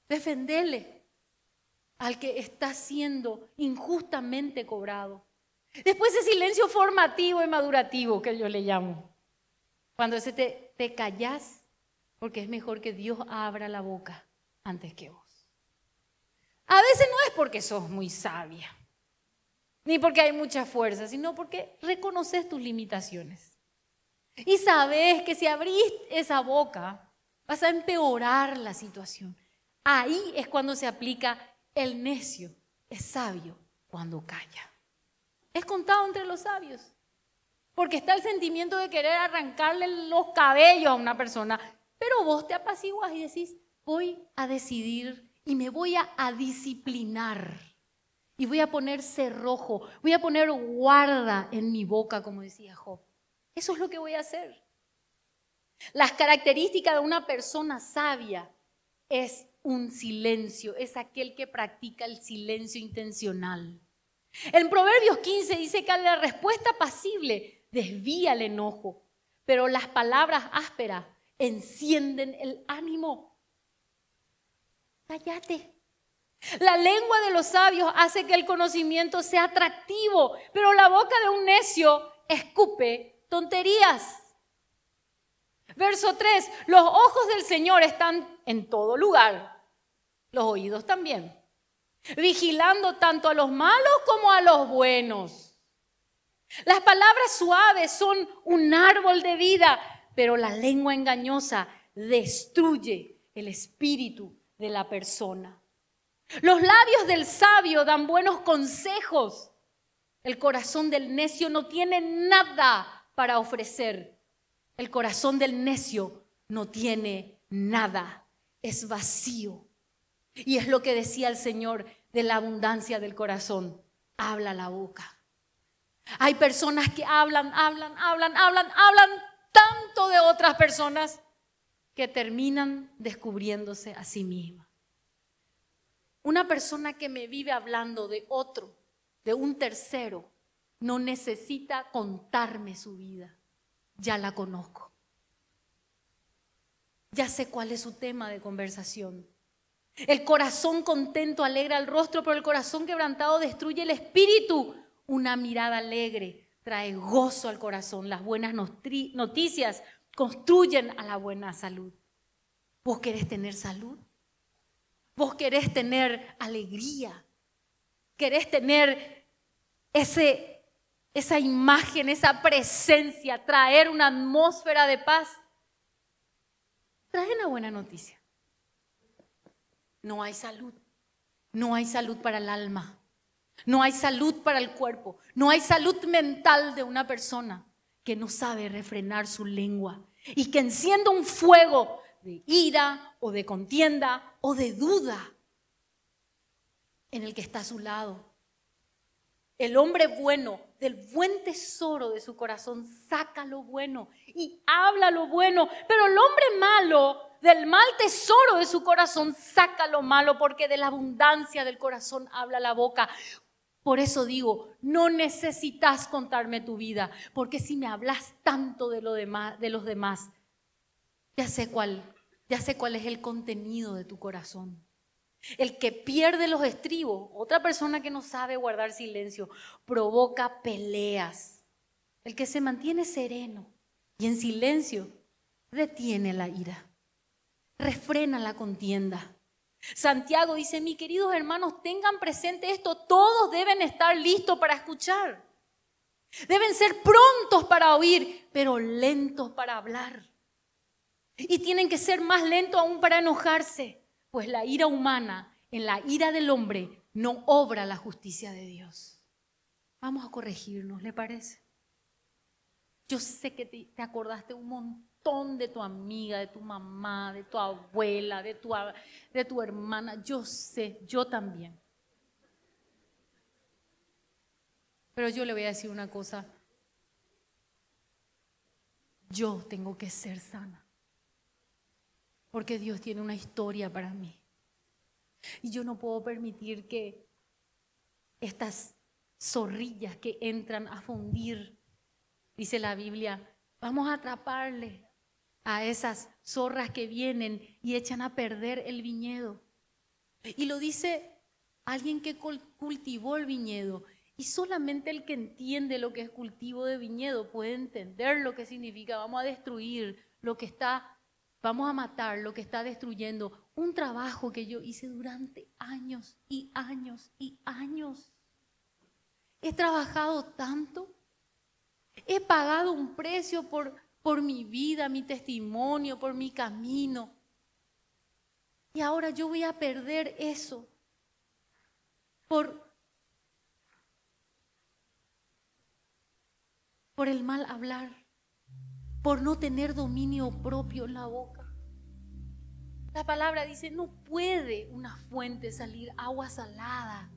Defendele al que está siendo injustamente cobrado. Después ese silencio formativo y madurativo que yo le llamo, cuando ese te te callás porque es mejor que Dios abra la boca antes que vos. A veces no es porque sos muy sabia, ni porque hay mucha fuerza, sino porque reconoces tus limitaciones. Y sabes que si abrís esa boca, vas a empeorar la situación. Ahí es cuando se aplica el necio, es sabio cuando calla. Es contado entre los sabios. Porque está el sentimiento de querer arrancarle los cabellos a una persona. Pero vos te apaciguas y decís, voy a decidir y me voy a, disciplinar. Y voy a poner cerrojo, voy a poner guarda en mi boca, como decía Job. Eso es lo que voy a hacer. Las características de una persona sabia es un silencio, es aquel que practica el silencio intencional. En Proverbios 15 dice que la respuesta pasible desvía el enojo, pero las palabras ásperas encienden el ánimo. Cállate. La lengua de los sabios hace que el conocimiento sea atractivo, pero la boca de un necio escupe tonterías. Verso 3, los ojos del Señor están en todo lugar, los oídos también, vigilando tanto a los malos como a los buenos. Las palabras suaves son un árbol de vida, pero la lengua engañosa destruye el espíritu de la persona. Los labios del sabio dan buenos consejos. El corazón del necio no tiene nada para ofrecer. El corazón del necio no tiene nada. Es vacío. Y es lo que decía el Señor de la abundancia del corazón. Habla la boca. Hay personas que hablan, hablan, hablan, hablan, hablan tanto de otras personas que terminan descubriéndose a sí misma. Una persona que me vive hablando de otro, de un tercero, no necesita contarme su vida. Ya la conozco. Ya sé cuál es su tema de conversación. El corazón contento alegra el rostro, pero el corazón quebrantado destruye el espíritu una mirada alegre trae gozo al corazón. Las buenas noticias construyen a la buena salud. ¿Vos querés tener salud? ¿Vos querés tener alegría? ¿Querés tener ese, esa imagen, esa presencia, traer una atmósfera de paz? Trae una buena noticia. No hay salud. No hay salud para el alma. No hay salud para el cuerpo, no hay salud mental de una persona que no sabe refrenar su lengua y que encienda un fuego de ira o de contienda o de duda en el que está a su lado. El hombre bueno, del buen tesoro de su corazón, saca lo bueno y habla lo bueno. Pero el hombre malo, del mal tesoro de su corazón, saca lo malo, porque de la abundancia del corazón habla la boca. Por eso digo, no necesitas contarme tu vida, porque si me hablas tanto de, los demás, ya sé cuál, ya sé cuál es el contenido de tu corazón. El que pierde los estribos, otra persona que no sabe guardar silencio, provoca peleas. El que se mantiene sereno y en silencio, detiene la ira, refrena la contienda, Santiago dice, mis queridos hermanos, tengan presente esto, todos deben estar listos para escuchar. Deben ser prontos para oír, pero lentos para hablar. Y tienen que ser más lentos aún para enojarse, pues la ira humana, en la ira del hombre, no obra la justicia de Dios. Vamos a corregirnos, ¿le parece? Yo sé que te, acordaste un montón de tu amiga, de tu mamá, de tu abuela, de tu, de tu hermana. Yo sé, yo también. Pero yo le voy a decir una cosa. Yo tengo que ser sana. Porque Dios tiene una historia para mí. Y yo no puedo permitir que estas zorrillas que entran a fundir, dice la Biblia, vamos a atraparle, a esas zorras que vienen y echan a perder el viñedo. Y lo dice alguien que cultivó el viñedo. Y solamente el que entiende lo que es cultivo de viñedo puede entender lo que significa vamos a destruir lo que está, vamos a matar lo que está destruyendo. Un trabajo que yo hice durante años y años y años. He trabajado tanto, he pagado un precio por por mi vida, mi testimonio, por mi camino. Y ahora yo voy a perder eso por, por el mal hablar, por no tener dominio propio en la boca. La palabra dice, no puede una fuente salir agua salada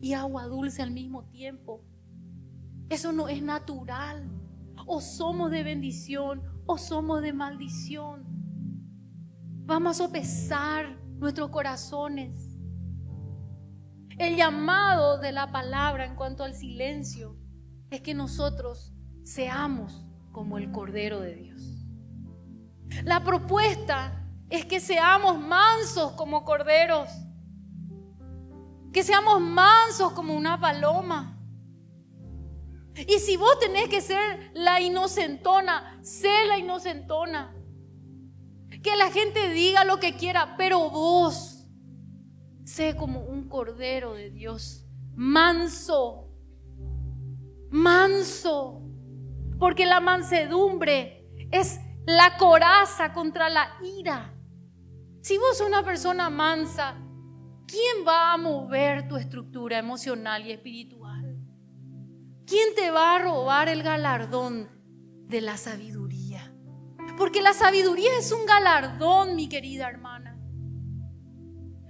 y agua dulce al mismo tiempo. Eso no es natural. O somos de bendición o somos de maldición. Vamos a sopesar nuestros corazones. El llamado de la palabra en cuanto al silencio es que nosotros seamos como el Cordero de Dios. La propuesta es que seamos mansos como corderos, que seamos mansos como una paloma y si vos tenés que ser la inocentona, sé la inocentona. Que la gente diga lo que quiera, pero vos sé como un cordero de Dios, manso, manso. Porque la mansedumbre es la coraza contra la ira. Si vos sos una persona mansa, ¿quién va a mover tu estructura emocional y espiritual? ¿Quién te va a robar el galardón de la sabiduría? Porque la sabiduría es un galardón, mi querida hermana.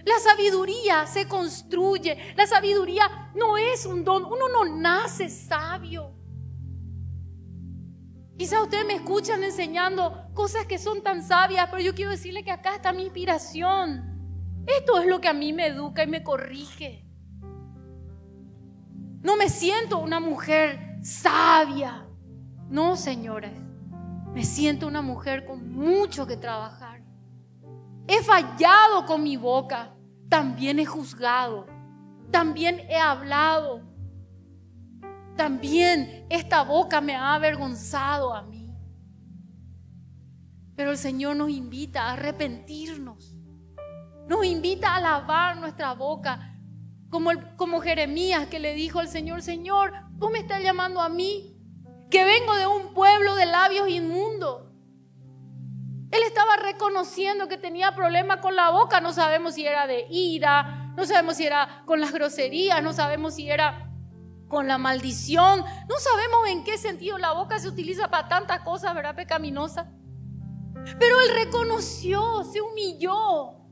La sabiduría se construye. La sabiduría no es un don. Uno no nace sabio. Quizá ustedes me escuchan enseñando cosas que son tan sabias, pero yo quiero decirle que acá está mi inspiración. Esto es lo que a mí me educa y me corrige. No me siento una mujer sabia. No, señores. Me siento una mujer con mucho que trabajar. He fallado con mi boca. También he juzgado. También he hablado. También esta boca me ha avergonzado a mí. Pero el Señor nos invita a arrepentirnos. Nos invita a lavar nuestra boca como, Jeremías que le dijo al Señor, Señor, tú me estás llamando a mí, que vengo de un pueblo de labios inmundos. Él estaba reconociendo que tenía problemas con la boca, no sabemos si era de ira, no sabemos si era con las groserías, no sabemos si era con la maldición, no sabemos en qué sentido la boca se utiliza para tantas cosas, ¿verdad? Pecaminosa. Pero él reconoció, se humilló,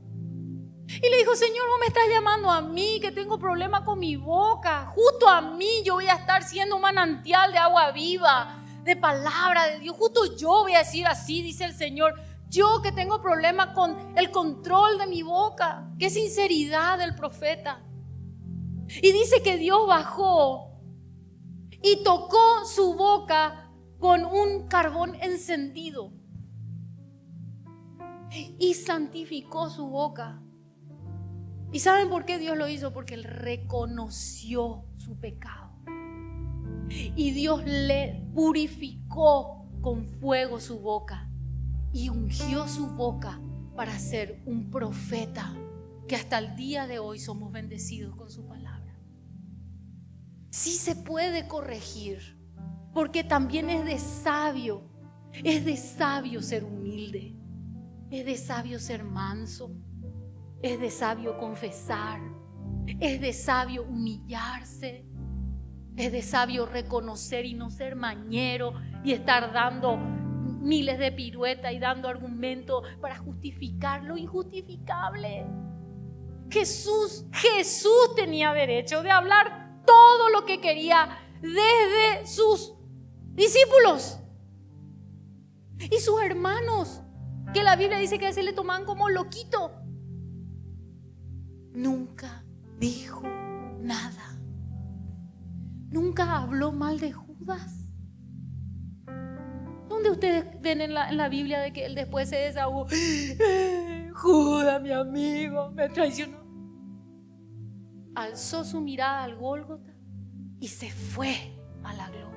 y le dijo, Señor, vos me estás llamando a mí, que tengo problema con mi boca. Justo a mí yo voy a estar siendo un manantial de agua viva, de palabra de Dios. Justo yo voy a decir así, dice el Señor. Yo que tengo problema con el control de mi boca. Qué sinceridad del profeta. Y dice que Dios bajó y tocó su boca con un carbón encendido. Y santificó su boca ¿Y saben por qué Dios lo hizo? Porque él reconoció su pecado. Y Dios le purificó con fuego su boca y ungió su boca para ser un profeta que hasta el día de hoy somos bendecidos con su palabra. Sí se puede corregir, porque también es de sabio, es de sabio ser humilde, es de sabio ser manso. Es de sabio confesar. Es de sabio humillarse. Es de sabio reconocer y no ser mañero y estar dando miles de piruetas y dando argumentos para justificar lo injustificable. Jesús, Jesús tenía derecho de hablar todo lo que quería desde sus discípulos y sus hermanos, que la Biblia dice que a veces le toman como loquito nunca dijo nada. Nunca habló mal de Judas. ¿Dónde ustedes ven en la, la Biblia de que él después se desahogó? [gasps] ¡Eh, Judas, mi amigo, me traicionó. Alzó su mirada al Gólgota y se fue a la gloria.